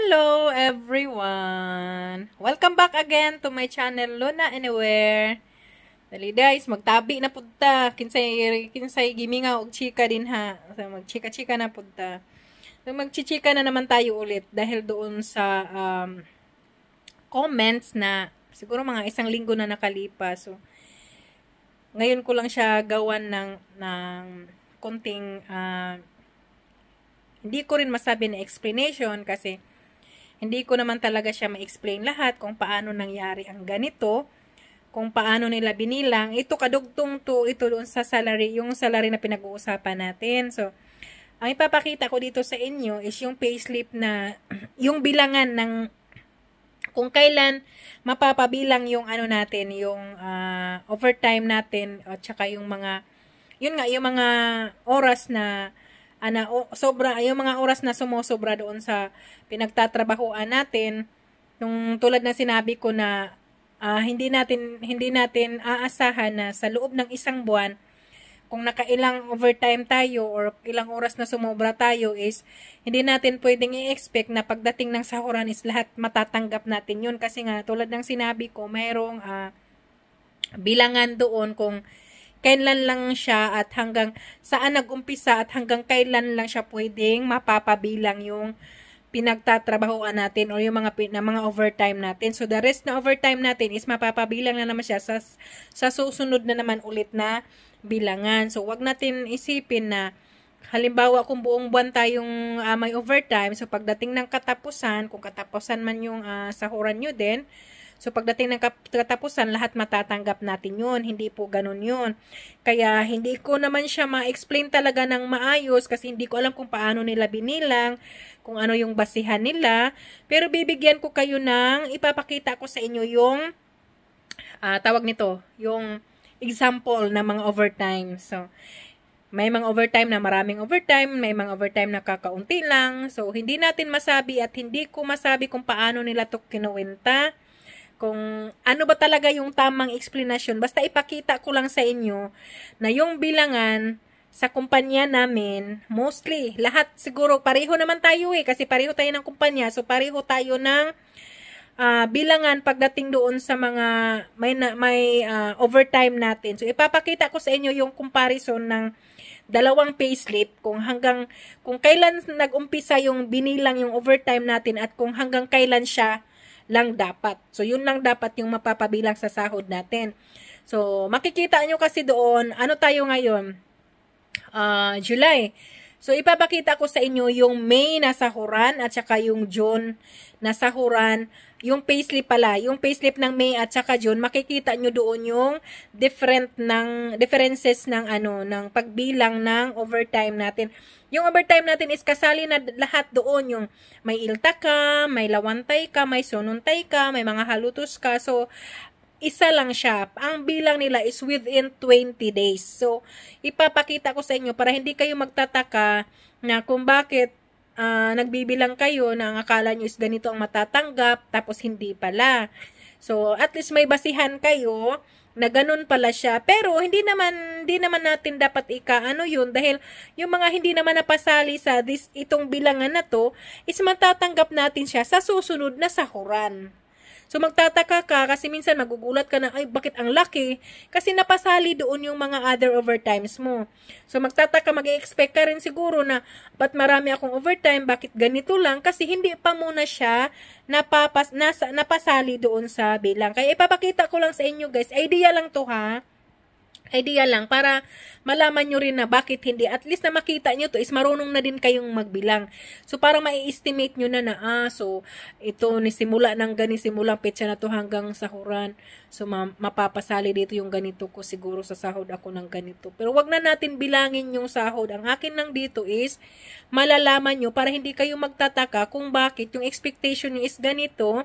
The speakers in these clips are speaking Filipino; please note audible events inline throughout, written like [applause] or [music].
Hello everyone! Welcome back again to my channel Luna Anywhere. Dali guys, magtabi na punta. Kinsay, kinsay gimingaw og chika din ha. So, magchika-chika na punta. So, magchichika na naman tayo ulit dahil doon sa um, comments na siguro mga isang linggo na nakalipas. So, ngayon ko lang siya gawan ng, ng konting uh, hindi ko rin masabi na explanation kasi hindi ko naman talaga siya ma-explain lahat kung paano nangyari ang ganito, kung paano nila binilang. Ito kadugtong to, ito doon sa salary, yung salary na pinag-uusapan natin. So, ang ipapakita ko dito sa inyo is yung payslip na, [clears throat] yung bilangan ng kung kailan mapapabilang yung ano natin, yung uh, overtime natin at saka yung mga yun nga yung mga oras na ana sobra yung mga oras na sumosobra doon sa pinagtatrabahuan natin nung tulad na sinabi ko na uh, hindi natin hindi natin aasahan na sa loob ng isang buwan kung nakailang overtime tayo or ilang oras na sumobra tayo is hindi natin pwedeng i-expect na pagdating ng sahuran is lahat matatanggap natin yun kasi nga tulad ng sinabi ko mayroong uh, bilangan doon kung kailan lang siya at hanggang saan nag nagumpisa at hanggang kailan lang siya pwedeng mapapabilang yung pinagtatrabahoan natin or yung mga na mga overtime natin. So the rest na overtime natin is mapapabilang na naman siya sa sa susunod na naman ulit na bilangan. So wag natin isipin na halimbawa kung buong buwan tayong uh, may overtime, so pagdating ng katapusan, kung katapusan man yung uh, sahuran nyo din, So, pagdating ng katapusan, lahat matatanggap natin yun. Hindi po ganun yun. Kaya, hindi ko naman siya ma-explain talaga ng maayos kasi hindi ko alam kung paano nila binilang, kung ano yung basihan nila. Pero, bibigyan ko kayo ng, ipapakita ko sa inyo yung, uh, tawag nito, yung example ng mga overtime. So, may mga overtime na maraming overtime, may mga overtime na kakaunti lang. So, hindi natin masabi at hindi ko masabi kung paano nila to kinuwenta kung ano ba talaga yung tamang explanation. Basta ipakita ko lang sa inyo na yung bilangan sa kumpanya namin, mostly, lahat siguro, pareho naman tayo eh, kasi pareho tayo ng kumpanya, so pareho tayo ng uh, bilangan pagdating doon sa mga may, may uh, overtime natin. So ipapakita ko sa inyo yung comparison ng dalawang payslip kung hanggang kung kailan nag-umpisa yung binilang yung overtime natin at kung hanggang kailan siya lang dapat. So, yun lang dapat yung mapapabilang sa sahod natin. So, makikita nyo kasi doon, ano tayo ngayon? Uh, July. So, ipapakita ko sa inyo yung May nasa Huran at saka yung June nasa Huran. Yung payslip pala, yung payslip ng May at saka June, makikita nyo doon yung different ng, differences ng ano, ng pagbilang ng overtime natin. Yung overtime natin is kasali na lahat doon yung may ilta ka, may lawantay ka, may sununtay ka, may mga halutos ka. So, isa lang siya. Ang bilang nila is within 20 days. So, ipapakita ko sa inyo para hindi kayo magtataka na kung bakit uh, nagbibilang kayo na ang akala nyo is ganito ang matatanggap, tapos hindi pala. So, at least may basihan kayo na ganun pala siya. Pero, hindi naman, hindi naman natin dapat ikaano yun, dahil yung mga hindi naman napasali sa this, itong bilangan na to, is matatanggap natin siya sa susunod na sahuran. So magtataka ka kasi minsan magugulat ka na, ay bakit ang laki? Kasi napasali doon yung mga other overtimes mo. So magtataka, mag-expect ka rin siguro na, ba't marami akong overtime, bakit ganito lang? Kasi hindi pa muna siya napapas, nasa, napasali doon sa bilang. Kaya ipapakita ko lang sa inyo guys, idea lang to ha idea lang para malaman nyo rin na bakit hindi. At least na makita nyo to is marunong na din kayong magbilang. So, para ma-estimate nyo na na, ah, so, ito, nisimula ng gani, simula petsa na to hanggang sahuran. So, ma mapapasali dito yung ganito ko. Siguro sa sahod ako ng ganito. Pero, wag na natin bilangin yung sahod. Ang akin lang dito is, malalaman nyo para hindi kayo magtataka kung bakit yung expectation nyo is ganito,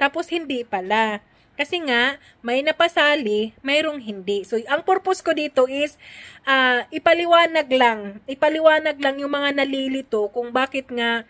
tapos hindi pala. Kasi nga, may napasali, mayroong hindi. So, ang purpose ko dito is, uh, ipaliwanag lang, ipaliwanag lang yung mga nalilito kung bakit nga,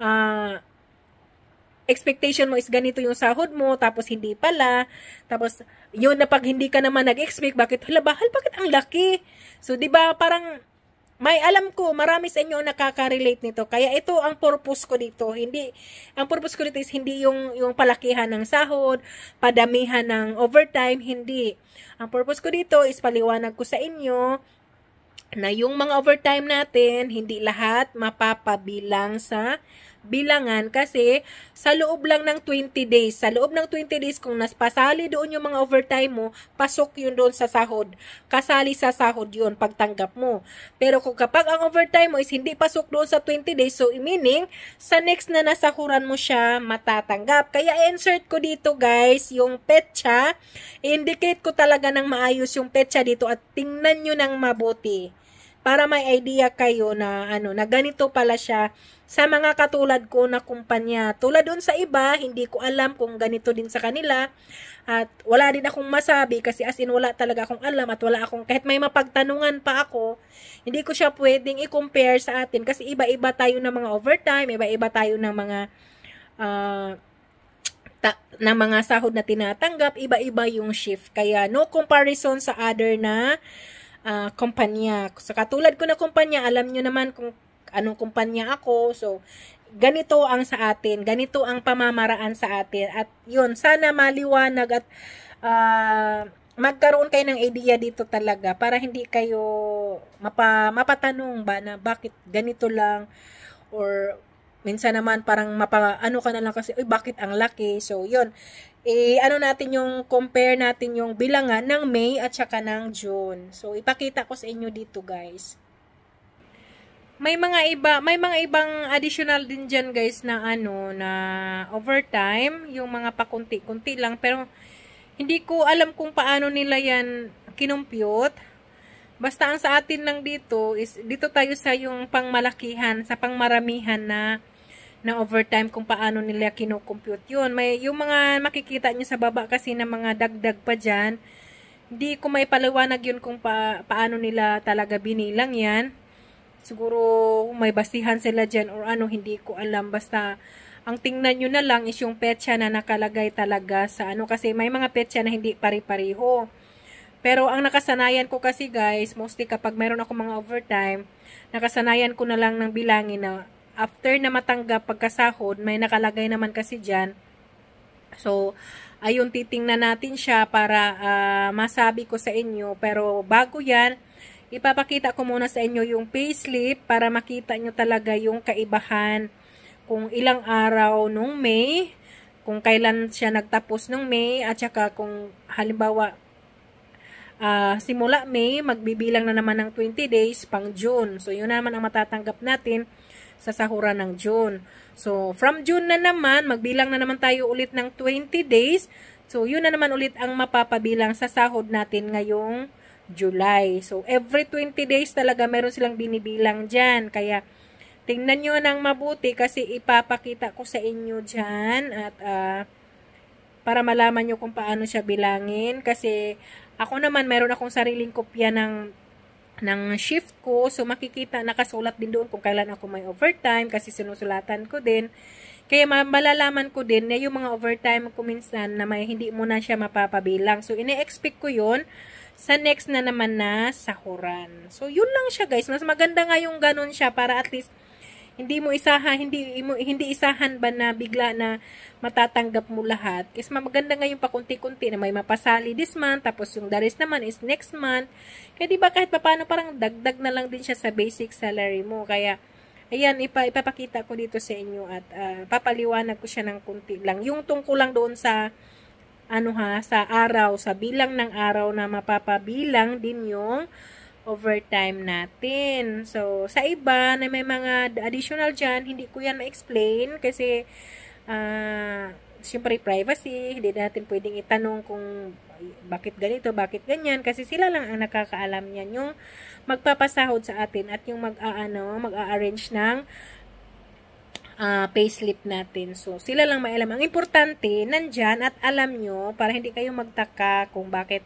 uh, expectation mo is ganito yung sahod mo, tapos hindi pala, tapos, yun na pag hindi ka naman nag-expect, bakit, hala, bahal, bakit ang laki? So, di ba, parang, may alam ko, marami sa inyo ang nakaka-relate nito. Kaya ito ang purpose ko dito. Hindi, ang purpose ko dito is hindi yung, yung palakihan ng sahod, padamihan ng overtime, hindi. Ang purpose ko dito is paliwanag ko sa inyo na yung mga overtime natin, hindi lahat mapapabilang sa bilangan kasi sa loob lang ng 20 days, sa loob ng 20 days kung naspasali doon yung mga overtime mo, pasok yun doon sa sahod. Kasali sa sahod yun pagtanggap mo. Pero kung kapag ang overtime mo is hindi pasok doon sa 20 days, so meaning sa next na nasahuran mo siya matatanggap. Kaya insert ko dito guys yung petsa. Indicate ko talaga ng maayos yung petsa dito at tingnan nyo ng mabuti para may idea kayo na ano na ganito pala siya sa mga katulad ko na kumpanya. Tulad doon sa iba, hindi ko alam kung ganito din sa kanila at wala din akong masabi kasi as in wala talaga akong alam at wala akong kahit may mapagtanungan pa ako, hindi ko siya pwedeng i-compare sa atin kasi iba-iba tayo ng mga overtime, iba-iba tayo ng mga uh, ta, ng mga sahod na tinatanggap, iba-iba yung shift. Kaya no comparison sa other na uh, kumpanya. Sa katulad ko na kumpanya, alam nyo naman kung anong kumpanya ako. So, ganito ang sa atin, ganito ang pamamaraan sa atin. At yun, sana maliwanag at uh, magkaroon kayo ng idea dito talaga para hindi kayo mapa, mapatanong ba na bakit ganito lang or minsan naman parang mapa, ano ka na lang kasi, uy, bakit ang laki? So, yun eh, ano natin yung compare natin yung bilangan ng May at saka ng June. So, ipakita ko sa inyo dito, guys. May mga iba, may mga ibang additional din diyan guys na ano na overtime, yung mga pakunti-kunti lang pero hindi ko alam kung paano nila 'yan kinumpyut. Basta ang sa atin lang dito is dito tayo sa yung pangmalakihan, sa pangmaramihan na na overtime kung paano nila kinocompute yun. May, yung mga makikita nyo sa baba kasi na mga dagdag pa dyan, hindi ko may paliwanag yun kung pa, paano nila talaga binilang yan. Siguro may basihan sila dyan or ano, hindi ko alam. Basta ang tingnan nyo na lang is yung petsa na nakalagay talaga sa ano. Kasi may mga petsa na hindi pare-pareho. Pero ang nakasanayan ko kasi guys, mostly kapag meron ako mga overtime, nakasanayan ko na lang ng bilangin na after na matanggap pagkasahod, may nakalagay naman kasi dyan. So, ayun, titingnan natin siya para uh, masabi ko sa inyo. Pero bago yan, ipapakita ko muna sa inyo yung payslip para makita nyo talaga yung kaibahan kung ilang araw nung May, kung kailan siya nagtapos nung May, at saka kung halimbawa uh, simula May, magbibilang na naman ng 20 days pang June. So, yun naman ang matatanggap natin sa sahura ng June. So, from June na naman, magbilang na naman tayo ulit ng 20 days. So, yun na naman ulit ang mapapabilang sa sahod natin ngayong July. So, every 20 days talaga meron silang binibilang dyan. Kaya, tingnan nyo ng mabuti kasi ipapakita ko sa inyo dyan at uh, para malaman nyo kung paano siya bilangin. Kasi, ako naman meron akong sariling kopya ng ng shift ko. So, makikita, nakasulat din doon kung kailan ako may overtime kasi sinusulatan ko din. Kaya malalaman ko din na yung mga overtime ko minsan na may, hindi mo na siya mapapabilang. So, ine-expect ko yun sa next na naman na sahuran. So, yun lang siya guys. Mas maganda nga yung ganun siya para at least hindi mo isahan, hindi mo, hindi isahan ba na bigla na matatanggap mo lahat. Kasi maganda nga yung pakunti-kunti na may mapasali this month, tapos yung the naman is next month. Kaya di ba kahit paano parang dagdag na lang din siya sa basic salary mo. Kaya, ayan, ipa, ipapakita ko dito sa inyo at uh, papaliwanag ko siya ng kunti lang. Yung tungkol lang doon sa ano ha, sa araw, sa bilang ng araw na mapapabilang din yung overtime natin. So, sa iba na may mga additional dyan, hindi ko yan ma-explain kasi uh, siyempre privacy, hindi natin pwedeng itanong kung bakit ganito, bakit ganyan kasi sila lang ang nakakaalam niyan yung magpapasahod sa atin at yung mag-aano, mag-arrange ng uh, payslip natin. So, sila lang maalam. Ang importante, nandyan at alam nyo para hindi kayo magtaka kung bakit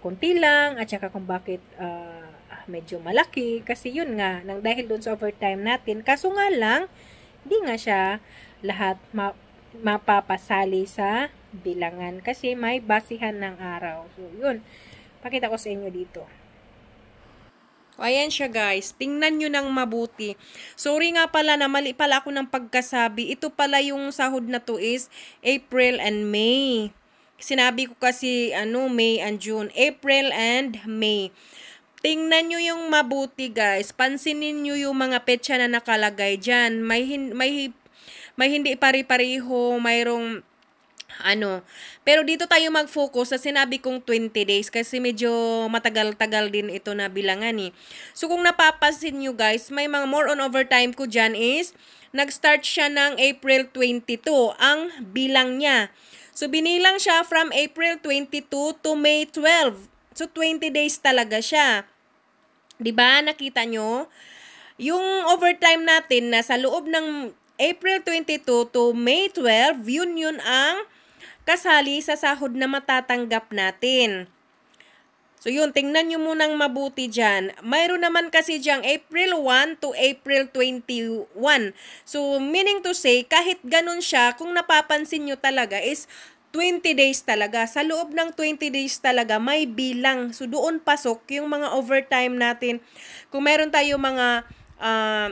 konti lang at saka kung bakit uh, medyo malaki kasi yun nga nang dahil doon sa overtime natin kaso nga lang hindi nga siya lahat ma mapapasali sa bilangan kasi may basihan ng araw so yun pakita ko sa inyo dito Ayan siya guys, tingnan nyo ng mabuti. Sorry nga pala na mali pala ako ng pagkasabi. Ito pala yung sahod na to is April and May. Sinabi ko kasi ano, May and June. April and May. Tingnan nyo yung mabuti guys. Pansinin nyo yung mga petsa na nakalagay dyan. May, hin- may, may hindi pare-pareho, mayroong ano. Pero dito tayo mag-focus sa sinabi kong 20 days kasi medyo matagal-tagal din ito na bilangan eh. So kung napapansin nyo guys, may mga more on overtime ko dyan is nag-start siya ng April 22 ang bilang niya. So, binilang siya from April 22 to May 12. So, 20 days talaga siya. 'Di ba Nakita nyo? Yung overtime natin na sa loob ng April 22 to May 12, yun yun ang kasali sa sahod na matatanggap natin. So yun, tingnan nyo munang mabuti dyan. Mayroon naman kasi dyan April 1 to April 21. So meaning to say, kahit ganun siya, kung napapansin nyo talaga is 20 days talaga. Sa loob ng 20 days talaga, may bilang. So, doon pasok yung mga overtime natin. Kung meron tayo mga uh,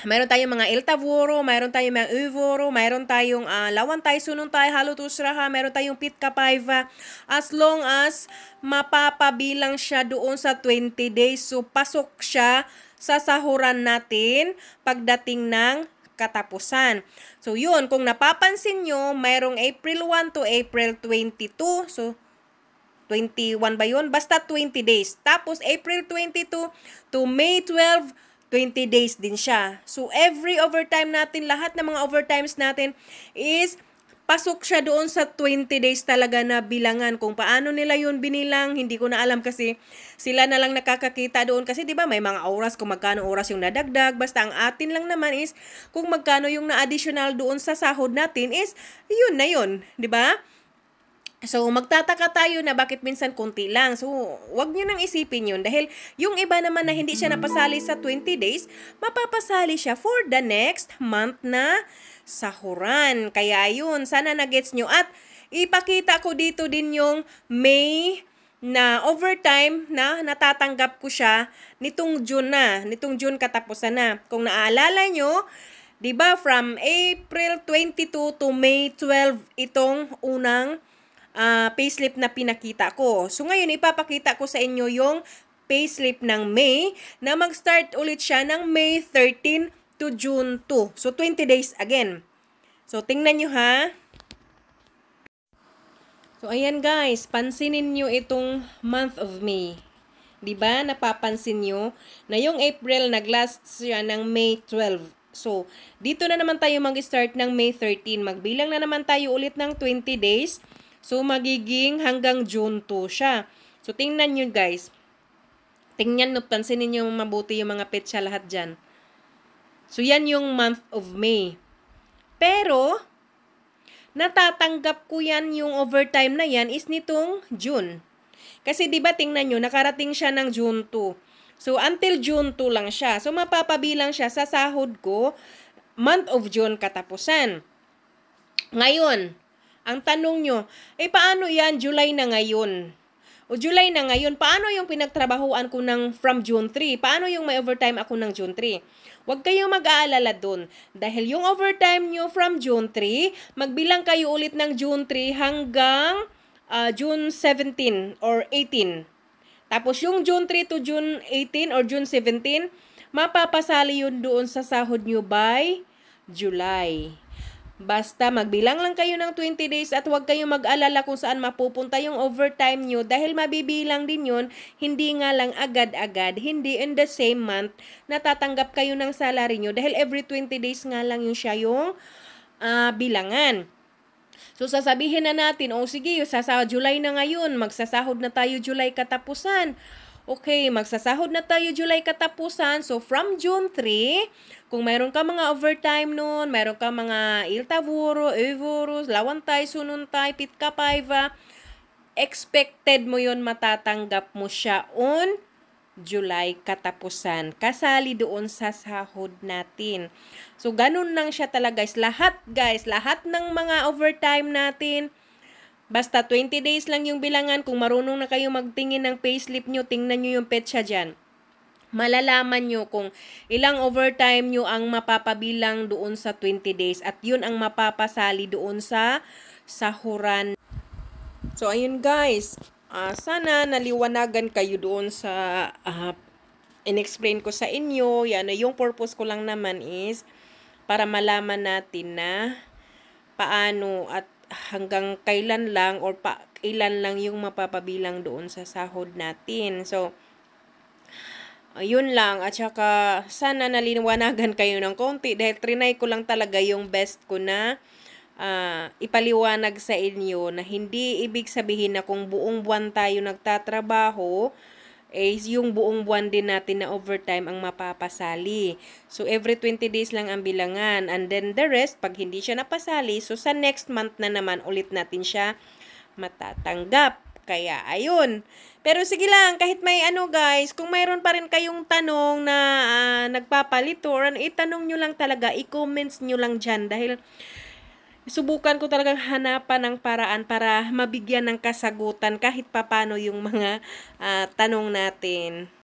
mayroon tayong mga Eltavoro, mayroon tayong mga Uvoro, mayroon tayong uh, ah, Lawantay, Sununtay, Halutusraha, mayroon tayong Pitkapaiva. As long as mapapabilang siya doon sa 20 days, so pasok siya sa sahuran natin pagdating ng katapusan. So yun, kung napapansin nyo, mayroong April 1 to April 22. So 21 ba yun? Basta 20 days. Tapos April 22 to May 12, 20 days din siya. So, every overtime natin, lahat ng mga overtimes natin is pasok siya doon sa 20 days talaga na bilangan. Kung paano nila yun binilang, hindi ko na alam kasi sila na lang nakakakita doon. Kasi 'di ba may mga oras kung magkano oras yung nadagdag. Basta ang atin lang naman is kung magkano yung na-additional doon sa sahod natin is yun na yun. 'di ba So, magtataka tayo na bakit minsan kunti lang. So, wag nyo nang isipin yun dahil yung iba naman na hindi siya napasali sa 20 days, mapapasali siya for the next month na sahuran. Kaya yun, sana nagets nyo. At ipakita ko dito din yung May na overtime na natatanggap ko siya nitong June na, nitong June katapusan na. Kung naaalala nyo, 'di ba from April 22 to May 12 itong unang uh, payslip na pinakita ko. So ngayon, ipapakita ko sa inyo yung payslip ng May na mag-start ulit siya ng May 13 to June 2. So 20 days again. So tingnan nyo ha. So ayan guys, pansinin nyo itong month of May. 'Di ba? Napapansin nyo na yung April naglast siya ng May 12. So, dito na naman tayo mag-start ng May 13. Magbilang na naman tayo ulit ng 20 days. So, magiging hanggang June 2 siya. So, tingnan nyo guys. Tingnan nyo, pansinin nyo mabuti yung mga petsa lahat dyan. So, yan yung month of May. Pero, natatanggap ko yan yung overtime na yan is nitong June. Kasi 'di ba tingnan niyo nakarating siya ng June 2. So until June 2 lang siya. So mapapabilang siya sa sahod ko month of June katapusan. Ngayon, ang tanong nyo, eh paano yan July na ngayon? O July na ngayon, paano yung pinagtrabahuan ko ng from June 3? Paano yung may overtime ako ng June 3? Huwag kayong mag-aalala dun. Dahil yung overtime nyo from June 3, magbilang kayo ulit ng June 3 hanggang uh, June 17 or 18. Tapos yung June 3 to June 18 or June 17, mapapasali yun doon sa sahod nyo by July. Basta magbilang lang kayo ng 20 days at huwag kayong mag-alala kung saan mapupunta yung overtime nyo dahil mabibilang din yun, hindi nga lang agad-agad, hindi in the same month natatanggap kayo ng salary nyo dahil every 20 days nga lang yung siya yung uh, bilangan. So sasabihin na natin, o oh, sige, sa July na ngayon, magsasahod na tayo July katapusan. Okay, magsasahod na tayo July katapusan. So, from June 3, kung mayroon ka mga overtime noon, mayroon ka mga iltavuro, evoros, lawantay, sununtay, pitkapayva, expected mo yon matatanggap mo siya on July katapusan. Kasali doon sa sahod natin. So, ganun lang siya talaga guys. Lahat guys, lahat ng mga overtime natin, Basta 20 days lang yung bilangan. Kung marunong na kayo magtingin ng payslip nyo, tingnan nyo yung petsa dyan. Malalaman nyo kung ilang overtime nyo ang mapapabilang doon sa 20 days. At yun ang mapapasali doon sa sahuran. So, ayun guys. Uh, sana naliwanagan kayo doon sa uh, in-explain ko sa inyo. Yan, yung purpose ko lang naman is para malaman natin na paano at hanggang kailan lang or pa, ilan lang yung mapapabilang doon sa sahod natin. So, yun lang. At saka, sana naliwanagan kayo ng konti dahil trinay ko lang talaga yung best ko na uh, ipaliwanag sa inyo na hindi ibig sabihin na kung buong buwan tayo nagtatrabaho, eh, yung buong buwan din natin na overtime ang mapapasali. So, every 20 days lang ang bilangan. And then the rest, pag hindi siya napasali, so sa next month na naman ulit natin siya matatanggap. Kaya, ayun. Pero sige lang, kahit may ano guys, kung mayroon pa rin kayong tanong na uh, ah, nagpapalito, or ano, itanong nyo lang talaga, i-comments nyo lang dyan. Dahil, subukan ko talagang hanapan ng paraan para mabigyan ng kasagutan kahit papano yung mga uh, tanong natin.